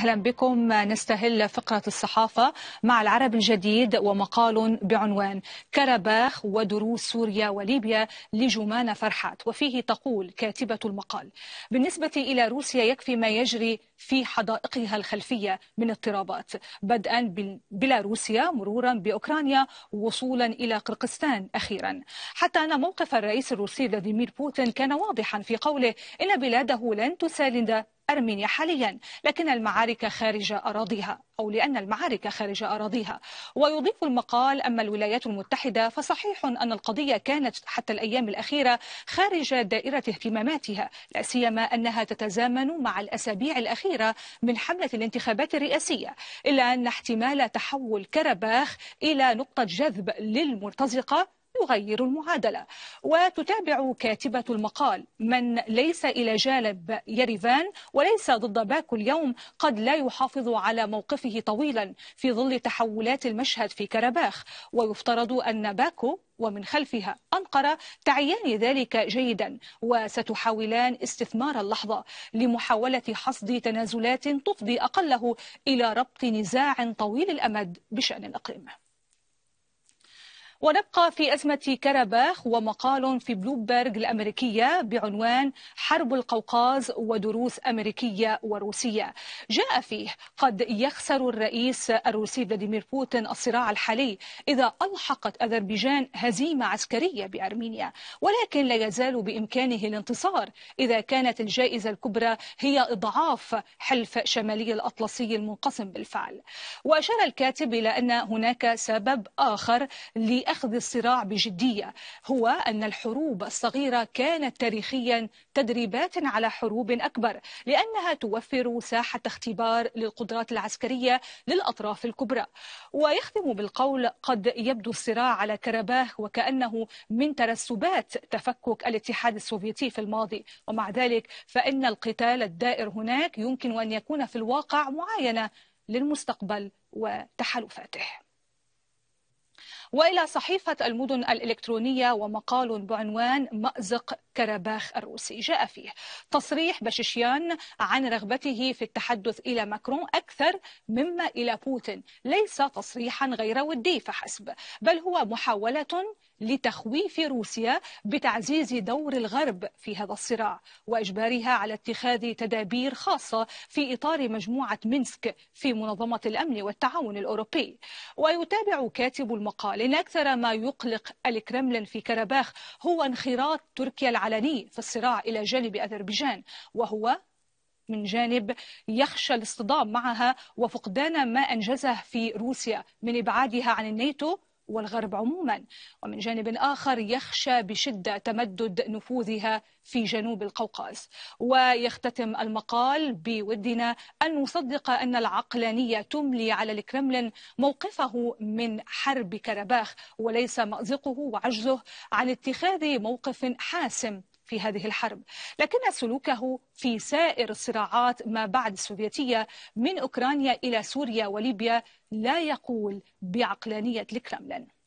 أهلا بكم نستهل فقرة الصحافة مع العرب الجديد ومقال بعنوان كرباخ ودروس سوريا وليبيا لجمان فرحات وفيه تقول كاتبة المقال بالنسبة إلى روسيا يكفي ما يجري في حدائقها الخلفية من اضطرابات بدءا ببيلاروسيا مرورا بأوكرانيا وصولا إلى قرقستان أخيرا حتى أن موقف الرئيس الروسي فلاديمير بوتين كان واضحا في قوله إن بلاده لن تساند أرمينيا حاليا لكن المعارك خارج أراضيها أو لأن المعارك خارج أراضيها ويضيف المقال أما الولايات المتحدة فصحيح أن القضية كانت حتى الأيام الأخيرة خارج دائرة اهتماماتها لا سيما أنها تتزامن مع الأسابيع الأخيرة من حملة الانتخابات الرئاسية إلا أن احتمال تحول كرباخ إلى نقطة جذب للمرتزقة تغير المعادلة وتتابع كاتبة المقال من ليس إلى جانب يريفان وليس ضد باكو اليوم قد لا يحافظ على موقفه طويلا في ظل تحولات المشهد في كرباخ ويفترض أن باكو ومن خلفها أنقرة تعيان ذلك جيدا وستحاولان استثمار اللحظة لمحاولة حصد تنازلات تفضي أقله إلى ربط نزاع طويل الأمد بشأن الإقليم ونبقى في أزمة كرباخ ومقال في بلومبرج الأمريكية بعنوان حرب القوقاز ودروس أمريكية وروسية جاء فيه قد يخسر الرئيس الروسي فلاديمير بوتين الصراع الحالي إذا ألحقت أذربيجان هزيمة عسكرية بأرمينيا ولكن لا يزال بإمكانه الانتصار إذا كانت الجائزة الكبرى هي إضعاف حلف شمالي الأطلسي المنقسم بالفعل وأشار الكاتب إلى أن هناك سبب آخر ل أخذ الصراع بجدية هو أن الحروب الصغيرة كانت تاريخيا تدريبات على حروب أكبر لأنها توفر ساحة اختبار للقدرات العسكرية للأطراف الكبرى ويختم بالقول قد يبدو الصراع على كرباه وكأنه من ترسبات تفكك الاتحاد السوفيتي في الماضي ومع ذلك فإن القتال الدائر هناك يمكن أن يكون في الواقع معاينة للمستقبل وتحالفاته والى صحيفه المدن الالكترونيه ومقال بعنوان مازق كرباخ الروسي جاء فيه تصريح بششيان عن رغبته في التحدث الى ماكرون اكثر مما الى بوتين ليس تصريحا غير ودي فحسب بل هو محاوله لتخويف روسيا بتعزيز دور الغرب في هذا الصراع واجبارها على اتخاذ تدابير خاصه في اطار مجموعه مينسك في منظمه الامن والتعاون الاوروبي ويتابع كاتب المقال ان اكثر ما يقلق الكرملين في كرباخ هو انخراط تركيا العلني في الصراع الى جانب اذربيجان وهو من جانب يخشى الاصطدام معها وفقدان ما انجزه في روسيا من ابعادها عن الناتو والغرب عموما ومن جانب آخر يخشى بشدة تمدد نفوذها في جنوب القوقاز ويختتم المقال بودنا أن نصدق أن العقلانية تملي على الكرملين موقفه من حرب كرباخ وليس مأزقه وعجزه عن اتخاذ موقف حاسم في هذه الحرب لكن سلوكه في سائر الصراعات ما بعد السوفيتية من أوكرانيا إلى سوريا وليبيا لا يقول بعقلانية الكرملين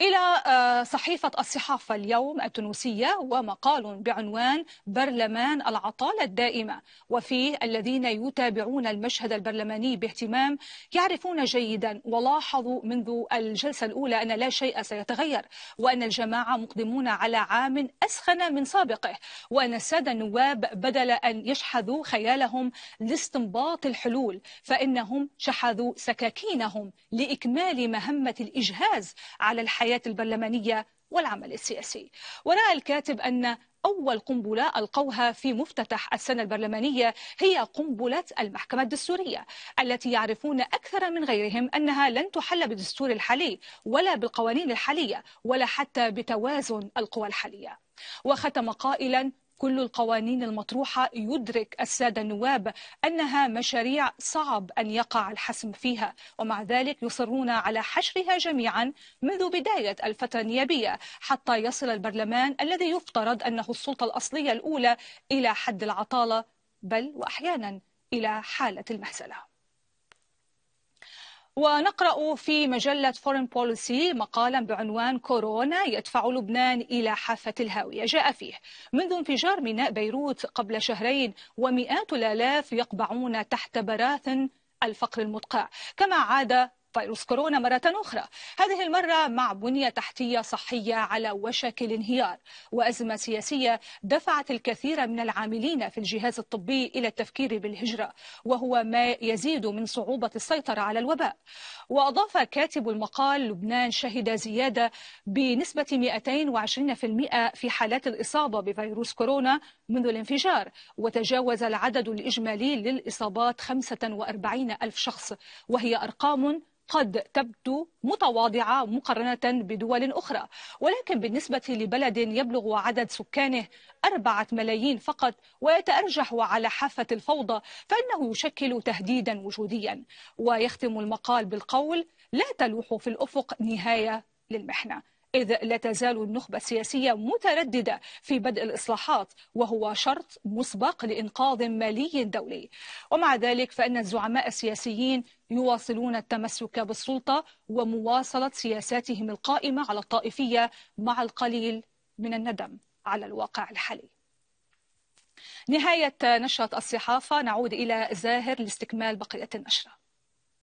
إلى آه، صحيفة الصحافة اليوم التونسية ومقال بعنوان برلمان العطالة الدائمة وفيه الذين يتابعون المشهد البرلماني باهتمام يعرفون جيدا ولاحظوا منذ الجلسة الأولى أن لا شيء سيتغير وأن الجماعة مقدمون على عام أسخن من سابقه وأن السادة النواب بدل أن يشحذوا خيالهم لاستنباط الحلول فإنهم شحذوا سكاكينهم لإكمال مهمة الإجهاز على الحياة الحياة البرلمانية والعمل السياسي ورأى الكاتب أن أول قنبلة ألقوها في مفتتح السنة البرلمانية هي قنبلة المحكمة الدستورية التي يعرفون أكثر من غيرهم أنها لن تحل بالدستور الحالي ولا بالقوانين الحالية ولا حتى بتوازن القوى الحالية وختم قائلا كل القوانين المطروحة يدرك السادة النواب أنها مشاريع صعب أن يقع الحسم فيها ومع ذلك يصرون على حشرها جميعا منذ بداية الفترة النيابية حتى يصل البرلمان الذي يفترض أنه السلطة الأصلية الأولى إلى حد العطالة بل وأحيانا إلى حالة المهزلة ونقرأ في مجلة فورين بوليسي مقالا بعنوان كورونا يدفع لبنان إلى حافة الهاوية جاء فيه منذ انفجار ميناء بيروت قبل شهرين ومئات الآلاف يقبعون تحت براثن الفقر المدقع كما عاد فيروس طيب، كورونا مرة أخرى هذه المرة مع بنية تحتية صحية على وشك الانهيار وأزمة سياسية دفعت الكثير من العاملين في الجهاز الطبي إلى التفكير بالهجرة وهو ما يزيد من صعوبة السيطرة على الوباء وأضاف كاتب المقال لبنان شهد زيادة بنسبة 220% في حالات الإصابة بفيروس كورونا منذ الانفجار وتجاوز العدد الإجمالي للإصابات 45 ألف شخص وهي أرقام قد تبدو متواضعة مقارنة بدول أخرى ولكن بالنسبة لبلد يبلغ عدد سكانه أربعة ملايين فقط ويتأرجح على حافة الفوضى فإنه يشكل تهديدا وجوديا ويختم المقال بالقول لا تلوح في الأفق نهاية للمحنة إذ لا تزال النخبة السياسية مترددة في بدء الإصلاحات وهو شرط مسبق لإنقاذ مالي دولي ومع ذلك فإن الزعماء السياسيين يواصلون التمسك بالسلطة ومواصلة سياساتهم القائمة على الطائفية مع القليل من الندم على الواقع الحالي نهاية نشرة الصحافة نعود إلى زاهر لاستكمال بقية النشرة